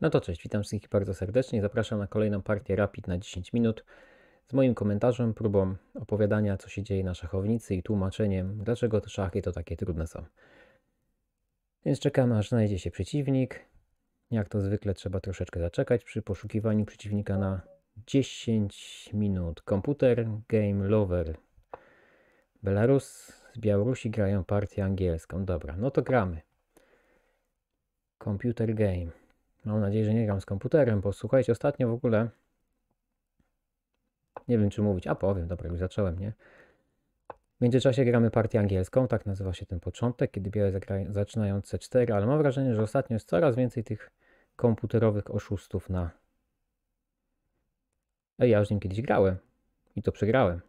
No to cześć, witam wszystkich bardzo serdecznie. Zapraszam na kolejną partię Rapid na 10 minut z moim komentarzem, próbą opowiadania, co się dzieje na szachownicy i tłumaczeniem, dlaczego te szachy to takie trudne są. Więc czekamy, aż znajdzie się przeciwnik. Jak to zwykle trzeba troszeczkę zaczekać przy poszukiwaniu przeciwnika na 10 minut. Komputer Game Lover Belarus z Białorusi grają partię angielską. Dobra, no to gramy. Computer Game. Mam nadzieję, że nie gram z komputerem, bo słuchajcie, ostatnio w ogóle nie wiem czy mówić, a powiem, dobra, już zacząłem, nie? W międzyczasie gramy partię angielską, tak nazywa się ten początek, kiedy białe zaczynają C4, ale mam wrażenie, że ostatnio jest coraz więcej tych komputerowych oszustów na... Ej, ja już nim kiedyś grałem i to przegrałem.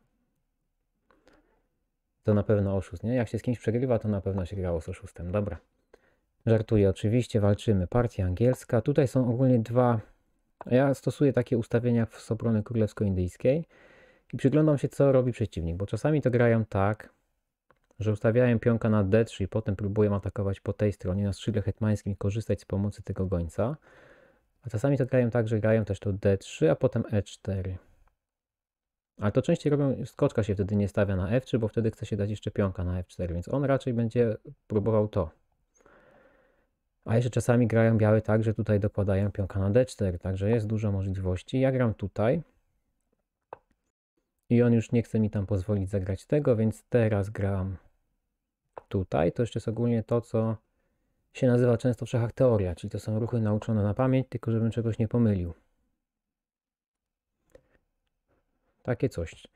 To na pewno oszust, nie? Jak się z kimś przegrywa, to na pewno się grało z oszustem, dobra. Żartuję oczywiście, walczymy. Partia angielska. Tutaj są ogólnie dwa... Ja stosuję takie ustawienia jak w obrony królewsko-indyjskiej i przyglądam się, co robi przeciwnik, bo czasami to grają tak, że ustawiają pionka na d3 i potem próbują atakować po tej stronie na skrzydle hetmańskim i korzystać z pomocy tego gońca. A czasami to grają tak, że grają też to d3, a potem e4. Ale to częściej robią, skoczka się wtedy nie stawia na f3, bo wtedy chce się dać jeszcze pionka na f4, więc on raczej będzie próbował to. A jeszcze czasami grają białe tak, że tutaj dokładają pionka na d4, także jest dużo możliwości. Ja gram tutaj i on już nie chce mi tam pozwolić zagrać tego, więc teraz gram tutaj. To jeszcze jest ogólnie to, co się nazywa często w szachach teoria, czyli to są ruchy nauczone na pamięć, tylko żebym czegoś nie pomylił. Takie coś.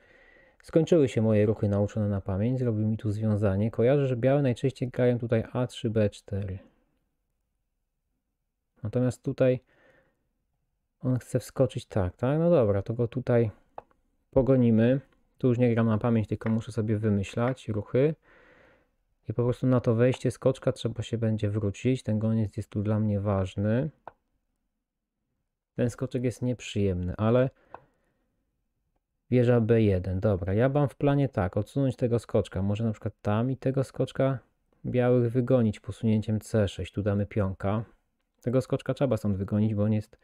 Skończyły się moje ruchy nauczone na pamięć, zrobił mi tu związanie. Kojarzę, że białe najczęściej grają tutaj A3, B4. Natomiast tutaj on chce wskoczyć tak, tak? No dobra, to go tutaj pogonimy. Tu już nie gram na pamięć, tylko muszę sobie wymyślać ruchy. I po prostu na to wejście skoczka trzeba się będzie wrócić. Ten goniec jest tu dla mnie ważny. Ten skoczek jest nieprzyjemny, ale wieża B1. Dobra, ja mam w planie tak, odsunąć tego skoczka. Może na przykład tam i tego skoczka białych wygonić posunięciem C6. Tu damy pionka. Tego skoczka trzeba stąd wygonić, bo on jest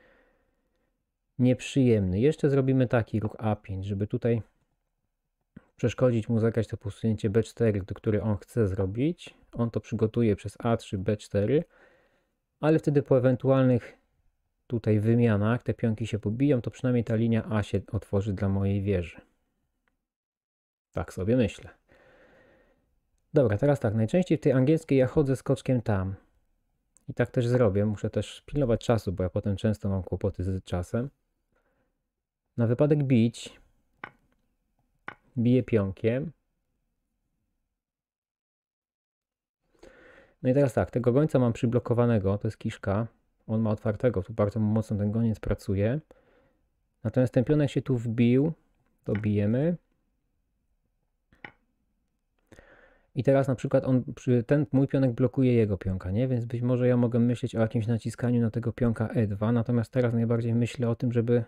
nieprzyjemny. Jeszcze zrobimy taki ruch A5, żeby tutaj przeszkodzić mu zagrać to posunięcie B4, do które on chce zrobić. On to przygotuje przez A3, B4, ale wtedy po ewentualnych tutaj wymianach te pionki się pobiją, to przynajmniej ta linia A się otworzy dla mojej wieży. Tak sobie myślę. Dobra, teraz tak, najczęściej w tej angielskiej ja chodzę skoczkiem tam. I tak też zrobię. Muszę też pilnować czasu, bo ja potem często mam kłopoty z czasem. Na wypadek bić biję pionkiem. No i teraz tak, tego gońca mam przyblokowanego, to jest kiszka. On ma otwartego, tu bardzo mocno ten goniec pracuje. Natomiast ten pionek się tu wbił, to bijemy. I teraz na przykład on, ten mój pionek blokuje jego pionka, nie? Więc być może ja mogę myśleć o jakimś naciskaniu na tego pionka E2, natomiast teraz najbardziej myślę o tym, żeby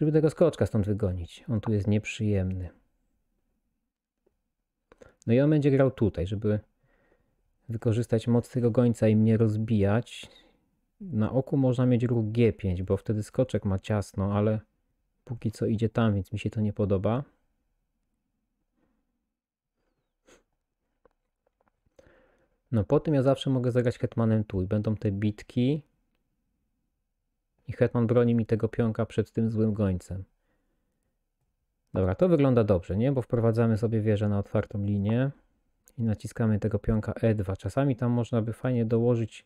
żeby tego skoczka stąd wygonić. On tu jest nieprzyjemny. No i on będzie grał tutaj, żeby wykorzystać moc tego gońca i mnie rozbijać. Na oku można mieć ruch G5, bo wtedy skoczek ma ciasno, ale póki co idzie tam, więc mi się to nie podoba. No po tym ja zawsze mogę zagrać hetmanem tu i będą te bitki. I hetman broni mi tego pionka przed tym złym gońcem. Dobra, to wygląda dobrze, nie? Bo wprowadzamy sobie wieżę na otwartą linię i naciskamy tego pionka E2. Czasami tam można by fajnie dołożyć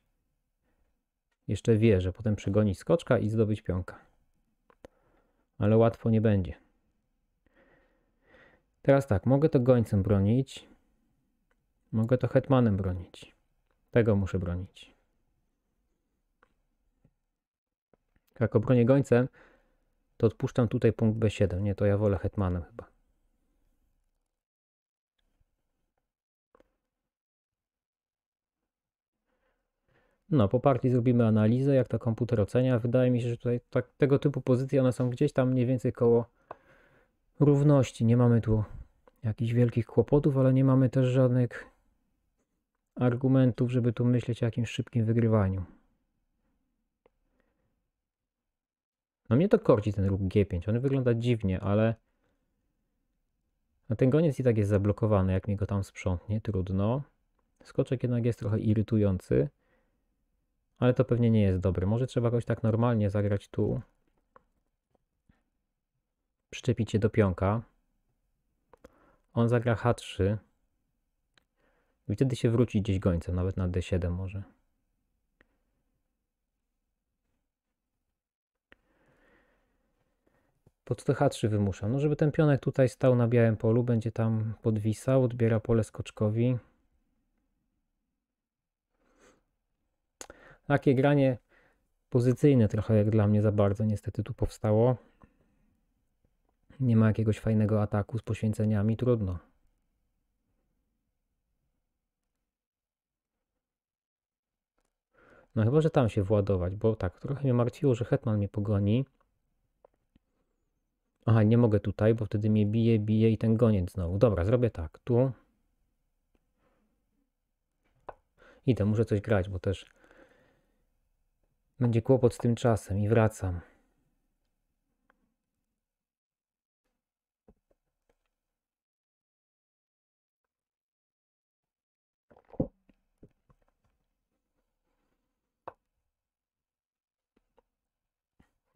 jeszcze wieżę, potem przegonić skoczka i zdobyć pionka. Ale łatwo nie będzie. Teraz tak, mogę to gońcem bronić. Mogę to hetmanem bronić. Tego muszę bronić. Jak bronię gońcem, to odpuszczam tutaj punkt B7. Nie, to ja wolę hetmanem chyba. No, po partii zrobimy analizę, jak to komputer ocenia. Wydaje mi się, że tutaj tak, tego typu pozycje, one są gdzieś tam mniej więcej koło równości. Nie mamy tu jakichś wielkich kłopotów, ale nie mamy też żadnych argumentów, żeby tu myśleć o jakimś szybkim wygrywaniu. No mnie to korci ten róg G5. On wygląda dziwnie, ale na ten goniec i tak jest zablokowany, jak mi go tam sprzątnie, trudno. Skoczek jednak jest trochę irytujący, ale to pewnie nie jest dobry. Może trzeba jakoś tak normalnie zagrać tu. Przyczepić się do pionka. On zagra H3. I wtedy się wróci gdzieś gońcem, nawet na D7 może. Pod H3 wymuszam. No, żeby ten pionek tutaj stał na białym polu, będzie tam podwisał, odbiera pole skoczkowi. Takie granie pozycyjne trochę jak dla mnie za bardzo niestety tu powstało. Nie ma jakiegoś fajnego ataku z poświęceniami, trudno. No chyba, że tam się władować, bo tak, trochę mnie martwiło, że Hetman mnie pogoni. Aha, nie mogę tutaj, bo wtedy mnie bije, bije i ten goniec znowu. Dobra, zrobię tak, tu. Idę, muszę coś grać, bo też będzie kłopot z tym czasem i wracam.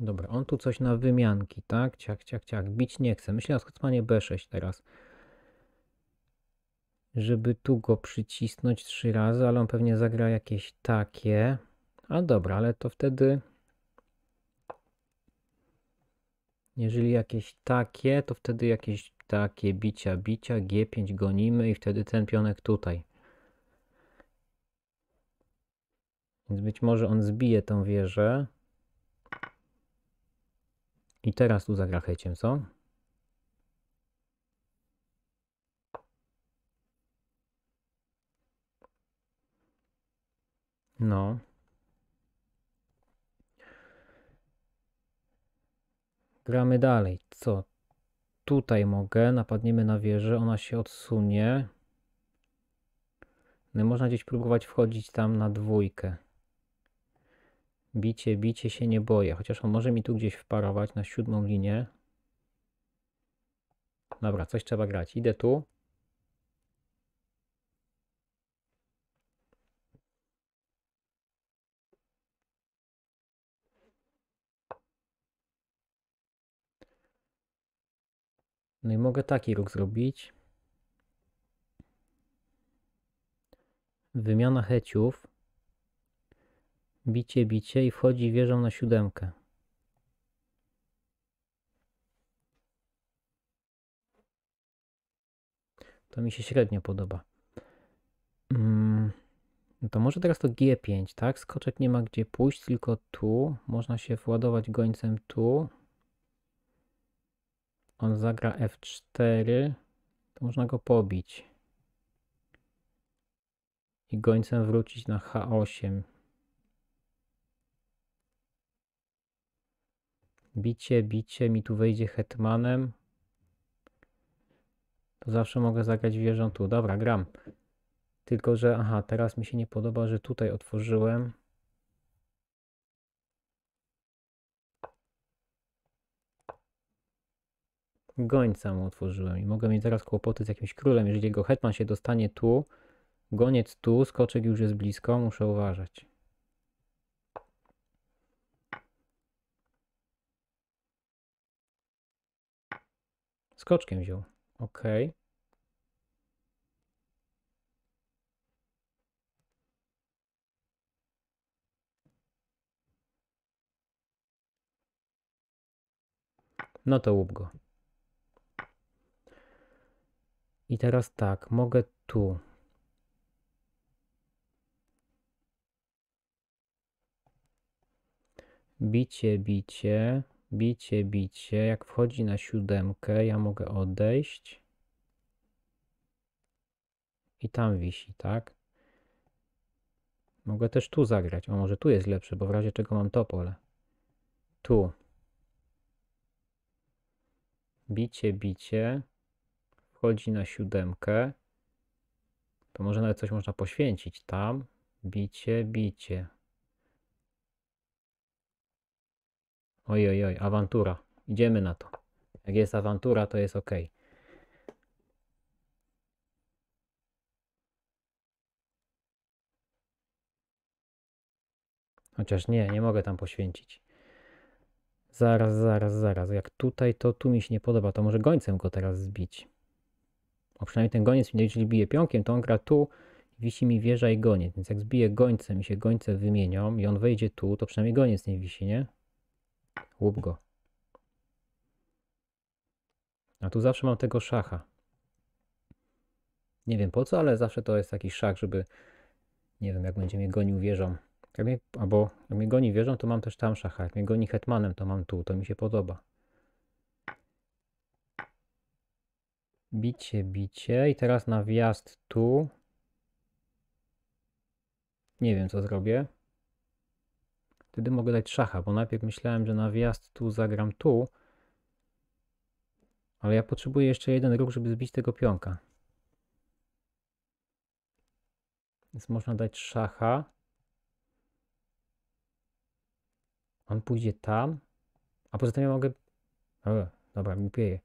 Dobra, on tu coś na wymianki, tak? Ciak, ciak, ciak. Bić nie chcę. Myślę o skoczmanie B6 teraz. Żeby tu go przycisnąć trzy razy, ale on pewnie zagra jakieś takie. A dobra, ale to wtedy... Jeżeli jakieś takie, to wtedy jakieś takie bicia, bicia, G5 gonimy i wtedy ten pionek tutaj. Więc być może on zbije tą wieżę. I teraz tu zagra heciem, co? No. Gramy dalej. Co? Tutaj mogę. Napadniemy na wieżę. Ona się odsunie. No, można gdzieś próbować wchodzić tam na dwójkę. Bicie, bicie się nie boję, chociaż on może mi tu gdzieś wparować na siódmą linię. Dobra, coś trzeba grać. Idę tu. No i mogę taki ruch zrobić. Wymiana heciów. Bicie, bicie i wchodzi wieżą na siódemkę. To mi się średnio podoba. Mm, no to może teraz to G5, tak? Skoczek nie ma gdzie pójść, tylko tu. Można się władować gońcem tu. On zagra F4. To można go pobić. I gońcem wrócić na H8. Bicie, bicie, mi tu wejdzie hetmanem. To zawsze mogę zagrać wieżą tu. Dobra, gram. Tylko, że aha, teraz mi się nie podoba, że tutaj otworzyłem. Gońca mu otworzyłem i mogę mieć teraz kłopoty z jakimś królem. Jeżeli jego hetman się dostanie tu, goniec tu, skoczek już jest blisko, muszę uważać. skoczkiem wziął. Ok. No to łup go. I teraz tak, mogę tu. Bicie, bicie. Bicie, bicie. Jak wchodzi na siódemkę, ja mogę odejść. I tam wisi, tak? Mogę też tu zagrać. O, może tu jest lepsze, bo w razie czego mam to pole. Tu. Bicie, bicie. Wchodzi na siódemkę. To może nawet coś można poświęcić. Tam. Bicie, bicie. Oj, oj, oj, awantura. Idziemy na to. Jak jest awantura, to jest ok. Chociaż nie, nie mogę tam poświęcić. Zaraz, zaraz, zaraz. Jak tutaj, to tu mi się nie podoba. To może gońcem go teraz zbić. Bo przynajmniej ten goniec, jeżeli bije pionkiem, to on gra tu, wisi mi wieża i goniec. Więc jak zbije gońcem i się gońce wymienią i on wejdzie tu, to przynajmniej goniec nie wisi, nie? Łup go. A tu zawsze mam tego szacha. Nie wiem po co, ale zawsze to jest taki szach, żeby... Nie wiem, jak będzie mnie gonił wieżą. Jak mnie, albo jak mnie goni wieżą, to mam też tam szacha. Jak mnie goni hetmanem, to mam tu. To mi się podoba. Bicie, bicie. I teraz na wjazd tu. Nie wiem, co zrobię. Wtedy mogę dać szacha, bo najpierw myślałem, że na wjazd tu zagram tu. Ale ja potrzebuję jeszcze jeden ruch, żeby zbić tego pionka. Więc można dać szacha. On pójdzie tam. A poza tym ja mogę... O, dobra, głupieje.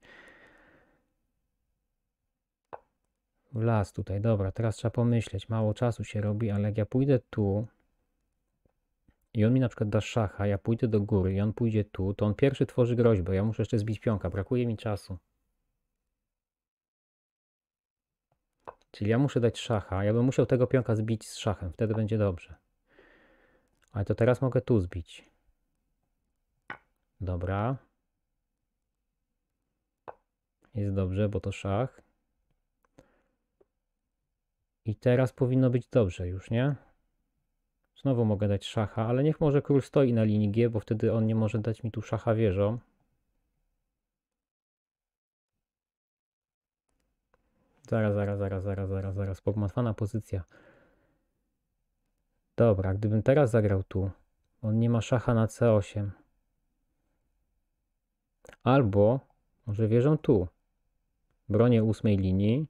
W las tutaj, dobra, teraz trzeba pomyśleć. Mało czasu się robi, ale jak ja pójdę tu, i on mi na przykład da szacha, ja pójdę do góry i on pójdzie tu, to on pierwszy tworzy groźbę. Ja muszę jeszcze zbić pionka, brakuje mi czasu. Czyli ja muszę dać szacha, ja bym musiał tego pionka zbić z szachem, wtedy będzie dobrze. Ale to teraz mogę tu zbić. Dobra. Jest dobrze, bo to szach. I teraz powinno być dobrze już, nie? Znowu mogę dać szacha, ale niech może król stoi na linii G, bo wtedy on nie może dać mi tu szacha wieżą. Zaraz, zaraz, zaraz, zaraz, zaraz, zaraz. Pogmatwana pozycja. Dobra, gdybym teraz zagrał tu, on nie ma szacha na C8. Albo może wieżą tu. Bronię ósmej linii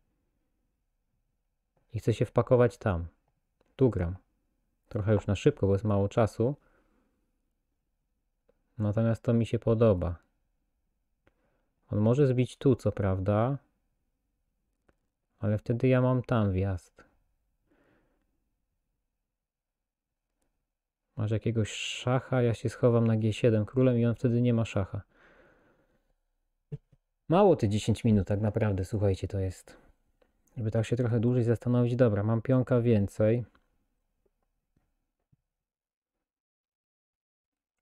i chcę się wpakować tam. Tu gram trochę już na szybko, bo jest mało czasu. Natomiast to mi się podoba. On może zbić tu, co prawda, ale wtedy ja mam tam wjazd. Masz jakiegoś szacha, ja się schowam na G7 królem i on wtedy nie ma szacha. Mało te 10 minut tak naprawdę, słuchajcie, to jest. Żeby tak się trochę dłużej zastanowić, dobra, mam pionka więcej.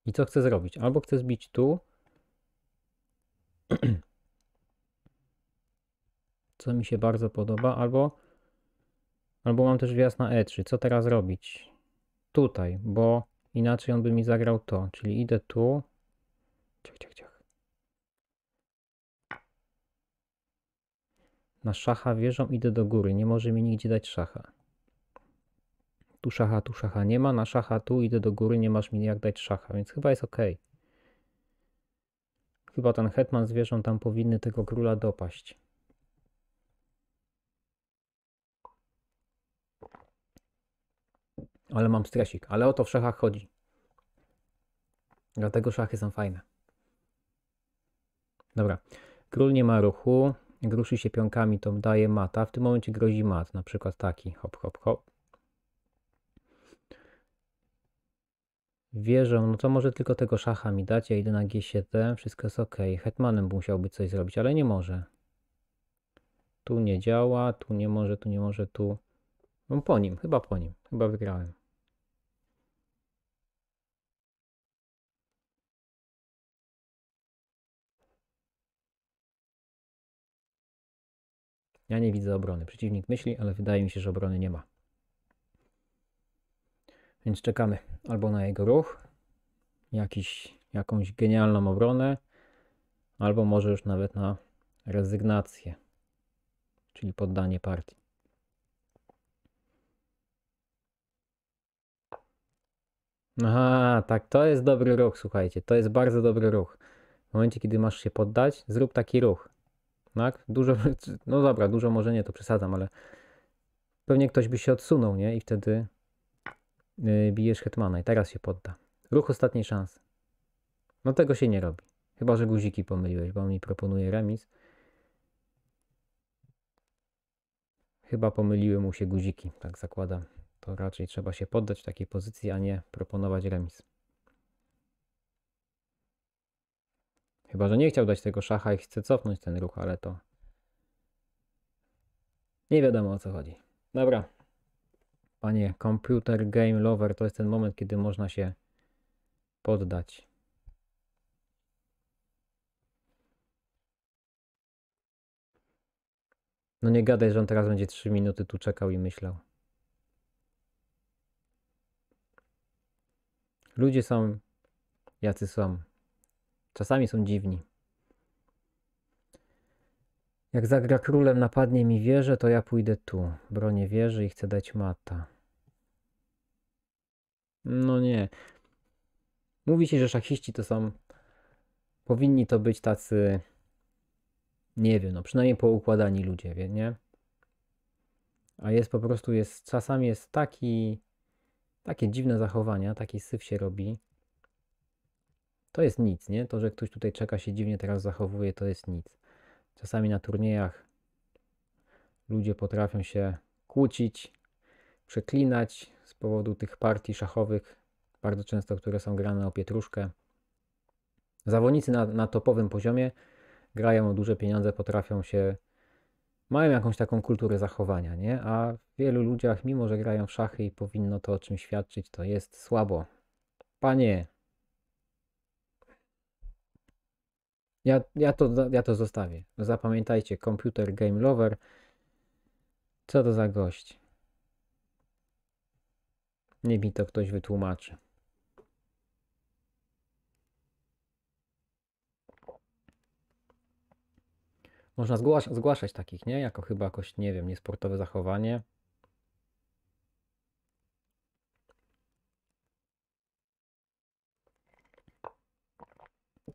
I co chcę zrobić? Albo chcę zbić tu. Co mi się bardzo podoba, albo, albo mam też wjazd na E3. Co teraz robić? Tutaj, bo inaczej on by mi zagrał to. Czyli idę tu. Ciach, ciach, ciach. Na szacha wieżą idę do góry. Nie może mi nigdzie dać szacha. Tu szacha, tu szacha nie ma, na szacha tu idę do góry, nie masz mi jak dać szacha, więc chyba jest ok. Chyba ten hetman zwierząt tam powinny tego króla dopaść. Ale mam stresik, ale o to w szachach chodzi. Dlatego szachy są fajne. Dobra. Król nie ma ruchu, gruszy się pionkami, to daje mata. W tym momencie grozi mat, na przykład taki, hop, hop, hop. Wieżą, no to może tylko tego szacha mi dać, ja idę na G7, wszystko jest ok. Hetmanem musiałby coś zrobić, ale nie może. Tu nie działa, tu nie może, tu nie może, tu... No po nim, chyba po nim, chyba wygrałem. Ja nie widzę obrony. Przeciwnik myśli, ale wydaje mi się, że obrony nie ma. Więc czekamy albo na jego ruch, jakiś, jakąś genialną obronę, albo może już nawet na rezygnację, czyli poddanie partii. Aha, tak, to jest dobry ruch, słuchajcie, to jest bardzo dobry ruch. W momencie, kiedy masz się poddać, zrób taki ruch. Tak? Dużo, no dobra, dużo może nie, to przesadzam, ale pewnie ktoś by się odsunął, nie? I wtedy Y, bijesz hetmana i teraz się podda. Ruch ostatniej szansy. No tego się nie robi. Chyba, że guziki pomyliłeś, bo on mi proponuje remis. Chyba pomyliły mu się guziki, tak zakładam. To raczej trzeba się poddać w takiej pozycji, a nie proponować remis. Chyba, że nie chciał dać tego szacha i chce cofnąć ten ruch, ale to nie wiadomo o co chodzi. Dobra, Panie, computer game lover to jest ten moment, kiedy można się poddać. No nie gadaj, że on teraz będzie 3 minuty tu czekał i myślał. Ludzie są jacy są. Czasami są dziwni. Jak zagra królem, napadnie mi wieże, to ja pójdę tu. Bronię wieży i chcę dać mata. No nie. Mówi się, że szachiści to są... Powinni to być tacy... Nie wiem, no przynajmniej poukładani ludzie, wie, nie? A jest po prostu, jest czasami jest taki... Takie dziwne zachowania, taki syf się robi. To jest nic, nie? To, że ktoś tutaj czeka się dziwnie teraz zachowuje, to jest nic. Czasami na turniejach ludzie potrafią się kłócić, przeklinać z powodu tych partii szachowych, bardzo często które są grane o pietruszkę. Zawodnicy na, na topowym poziomie grają o duże pieniądze, potrafią się, mają jakąś taką kulturę zachowania, nie? A w wielu ludziach, mimo że grają w szachy i powinno to o czym świadczyć, to jest słabo. Panie, Ja, ja, to, ja to zostawię. Zapamiętajcie, komputer Game Lover. Co to za gość? Nie mi to ktoś wytłumaczy. Można zgłasz zgłaszać takich, nie? Jako chyba jakoś, nie wiem, niesportowe zachowanie.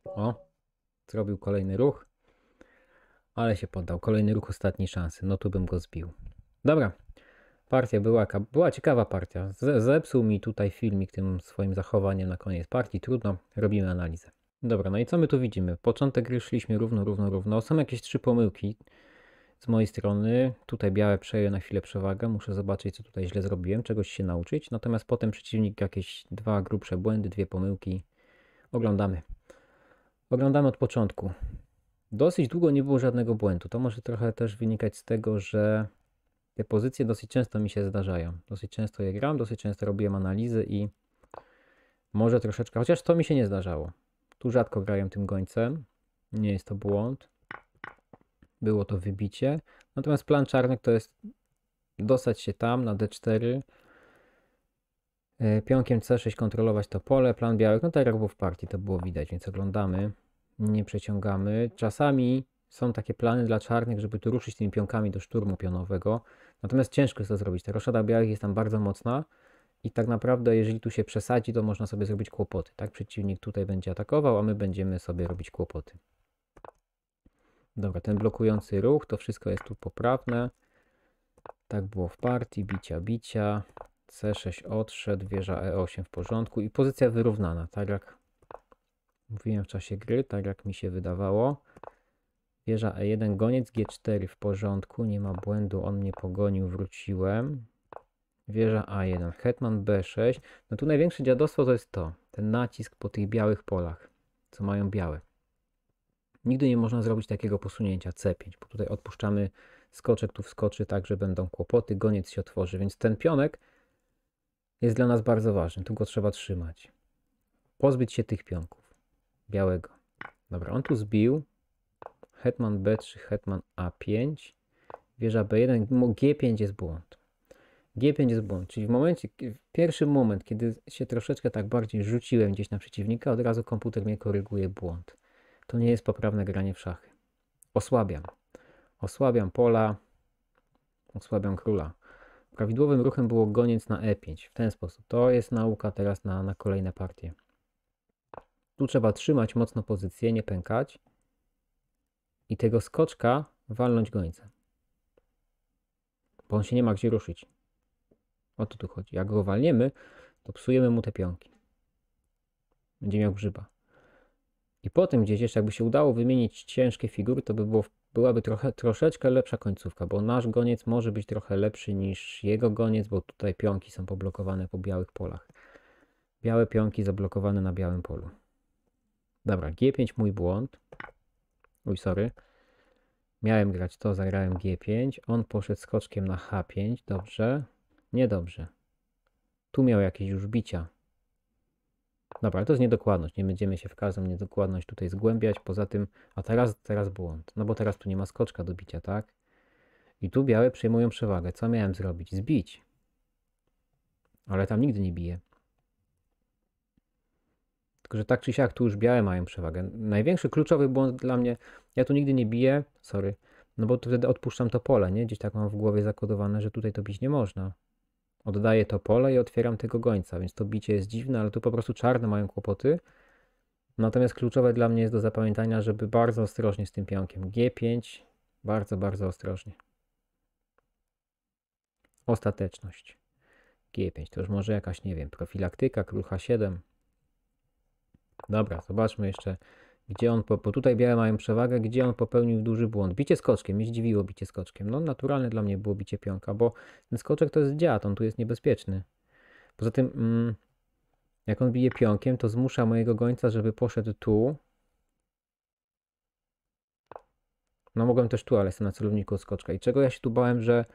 O. Zrobił kolejny ruch, ale się poddał. Kolejny ruch ostatniej szansy. No tu bym go zbił. Dobra. Partia była, była ciekawa partia. Zepsuł mi tutaj filmik tym swoim zachowaniem na koniec partii. Trudno, robimy analizę. Dobra, no i co my tu widzimy? Początek gry szliśmy równo, równo, równo. Są jakieś trzy pomyłki z mojej strony. Tutaj białe przeje na chwilę przewagę. Muszę zobaczyć, co tutaj źle zrobiłem, czegoś się nauczyć. Natomiast potem przeciwnik jakieś dwa grubsze błędy, dwie pomyłki. Oglądamy. Oglądamy od początku. Dosyć długo nie było żadnego błędu. To może trochę też wynikać z tego, że te pozycje dosyć często mi się zdarzają. Dosyć często je gram, dosyć często robiłem analizy i może troszeczkę, chociaż to mi się nie zdarzało. Tu rzadko grałem tym gońcem. Nie jest to błąd. Było to wybicie. Natomiast plan czarnych to jest dostać się tam na D4, E, pionkiem C6 kontrolować to pole, plan białek, no tak jak było w partii, to było widać, więc oglądamy, nie przeciągamy. Czasami są takie plany dla czarnych, żeby tu ruszyć tymi pionkami do szturmu pionowego, natomiast ciężko jest to zrobić. Ta roszada białych jest tam bardzo mocna i tak naprawdę jeżeli tu się przesadzi, to można sobie zrobić kłopoty. Tak, przeciwnik tutaj będzie atakował, a my będziemy sobie robić kłopoty. Dobra, ten blokujący ruch, to wszystko jest tu poprawne. Tak było w partii, bicia, bicia. C6 odszedł, wieża E8 w porządku i pozycja wyrównana, tak jak mówiłem w czasie gry, tak jak mi się wydawało. Wieża E1, goniec G4 w porządku, nie ma błędu, on mnie pogonił, wróciłem. Wieża A1, hetman B6. No tu największe dziadostwo to jest to, ten nacisk po tych białych polach, co mają białe. Nigdy nie można zrobić takiego posunięcia C5, bo tutaj odpuszczamy skoczek, tu wskoczy tak, że będą kłopoty, goniec się otworzy, więc ten pionek jest dla nas bardzo ważny. Tu go trzeba trzymać. Pozbyć się tych pionków. Białego. Dobra, on tu zbił. Hetman B3, Hetman A5. Wieża B1. G5 jest błąd. G5 jest błąd, czyli w momencie, w pierwszy moment, kiedy się troszeczkę tak bardziej rzuciłem gdzieś na przeciwnika, od razu komputer mnie koryguje błąd. To nie jest poprawne granie w szachy. Osłabiam. Osłabiam pola, osłabiam króla. Prawidłowym ruchem było goniec na e5. W ten sposób. To jest nauka teraz na, na kolejne partie. Tu trzeba trzymać mocno pozycję, nie pękać. I tego skoczka walnąć gońcem. Bo on się nie ma gdzie ruszyć. O to tu chodzi. Jak go walniemy, to psujemy mu te pionki. Będzie miał grzyba. I potem gdzieś jeszcze, jakby się udało wymienić ciężkie figury, to by było byłaby trochę, troszeczkę lepsza końcówka, bo nasz goniec może być trochę lepszy niż jego goniec, bo tutaj pionki są poblokowane po białych polach. Białe pionki zablokowane na białym polu. Dobra, G5 mój błąd. Uj, sorry. Miałem grać to, zagrałem G5. On poszedł skoczkiem na H5. Dobrze. Niedobrze. Tu miał jakieś już bicia. Dobra, ale to jest niedokładność. Nie będziemy się w każdą niedokładność tutaj zgłębiać. Poza tym, a teraz, teraz błąd. No bo teraz tu nie ma skoczka do bicia, tak? I tu białe przejmują przewagę. Co miałem zrobić? Zbić. Ale tam nigdy nie bije. Tylko, że tak czy siak tu już białe mają przewagę. Największy kluczowy błąd dla mnie, ja tu nigdy nie biję, sorry, no bo tu wtedy odpuszczam to pole, nie? Gdzieś tak mam w głowie zakodowane, że tutaj to bić nie można. Oddaję to pole i otwieram tego gońca, więc to bicie jest dziwne, ale tu po prostu czarne mają kłopoty. Natomiast kluczowe dla mnie jest do zapamiętania, żeby bardzo ostrożnie z tym pionkiem. G5, bardzo, bardzo ostrożnie. Ostateczność. G5, to już może jakaś, nie wiem, profilaktyka, król H7. Dobra, zobaczmy jeszcze gdzie on, po, tutaj białe mają przewagę, gdzie on popełnił duży błąd. Bicie skoczkiem, mnie zdziwiło bicie skoczkiem. No naturalne dla mnie było bicie pionka, bo ten skoczek to jest dziad, on tu jest niebezpieczny. Poza tym, mm, jak on bije pionkiem, to zmusza mojego gońca, żeby poszedł tu. No mogłem też tu, ale jestem na celowniku skoczka. I czego ja się tu bałem, że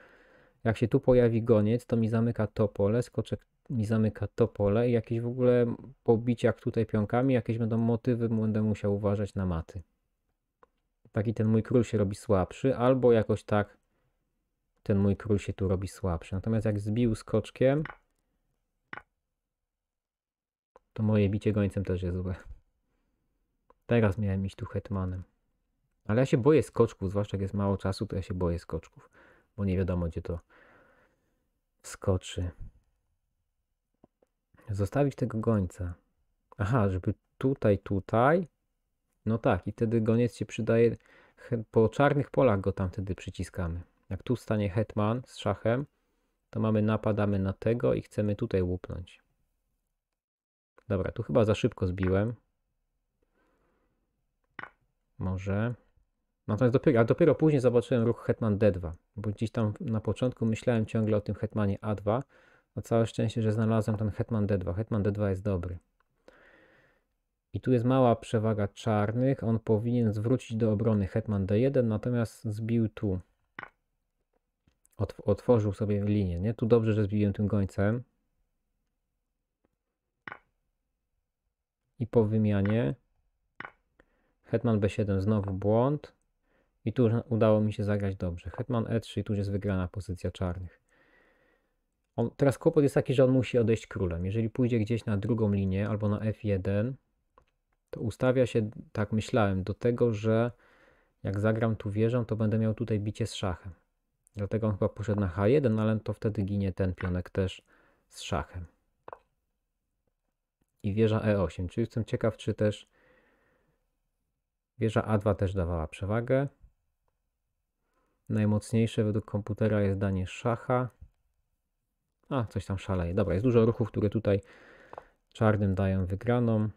jak się tu pojawi goniec, to mi zamyka to pole, skoczek mi zamyka to pole i jakieś w ogóle pobicie jak tutaj pionkami, jakieś będą motywy, będę musiał uważać na maty. Taki ten mój król się robi słabszy, albo jakoś tak ten mój król się tu robi słabszy. Natomiast jak zbił skoczkiem, to moje bicie gońcem też jest złe. Teraz miałem iść tu hetmanem. Ale ja się boję skoczków, zwłaszcza jak jest mało czasu, to ja się boję skoczków, bo nie wiadomo gdzie to skoczy. Zostawić tego gońca. Aha, żeby tutaj, tutaj. No tak, i wtedy goniec się przydaje. Po czarnych polach go tam wtedy przyciskamy. Jak tu stanie hetman z szachem, to mamy napadamy na tego i chcemy tutaj łupnąć. Dobra, tu chyba za szybko zbiłem. Może. Natomiast dopiero, a dopiero później zobaczyłem ruch hetman d2, bo gdzieś tam na początku myślałem ciągle o tym hetmanie a2, a całe szczęście, że znalazłem ten Hetman D2. Hetman D2 jest dobry. I tu jest mała przewaga czarnych. On powinien zwrócić do obrony Hetman D1, natomiast zbił tu. Otw otworzył sobie linię. Nie? Tu dobrze, że zbiłem tym gońcem. I po wymianie Hetman B7 znowu błąd. I tu udało mi się zagrać dobrze. Hetman E3 i tu jest wygrana pozycja czarnych. On, teraz kłopot jest taki, że on musi odejść królem. Jeżeli pójdzie gdzieś na drugą linię albo na f1, to ustawia się, tak myślałem, do tego, że jak zagram tu wieżą, to będę miał tutaj bicie z szachem. Dlatego on chyba poszedł na h1, ale to wtedy ginie ten pionek też z szachem. I wieża e8, czyli jestem ciekaw, czy też wieża a2 też dawała przewagę. Najmocniejsze według komputera jest danie szacha. A, coś tam szaleje. Dobra, jest dużo ruchów, które tutaj czarnym dają wygraną.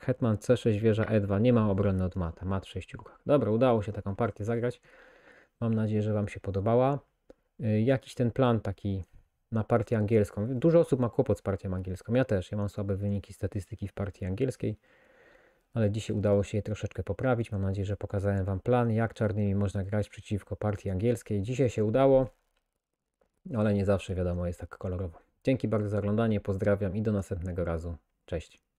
Hetman C6, wieża E2. Nie ma obrony od mata. Mat 6 ruchach. Dobra, udało się taką partię zagrać. Mam nadzieję, że Wam się podobała. Y, jakiś ten plan taki na partię angielską. Dużo osób ma kłopot z partią angielską. Ja też. Ja mam słabe wyniki statystyki w partii angielskiej. Ale dzisiaj udało się je troszeczkę poprawić. Mam nadzieję, że pokazałem Wam plan, jak czarnymi można grać przeciwko partii angielskiej. Dzisiaj się udało ale nie zawsze wiadomo jest tak kolorowo. Dzięki bardzo za oglądanie, pozdrawiam i do następnego razu. Cześć.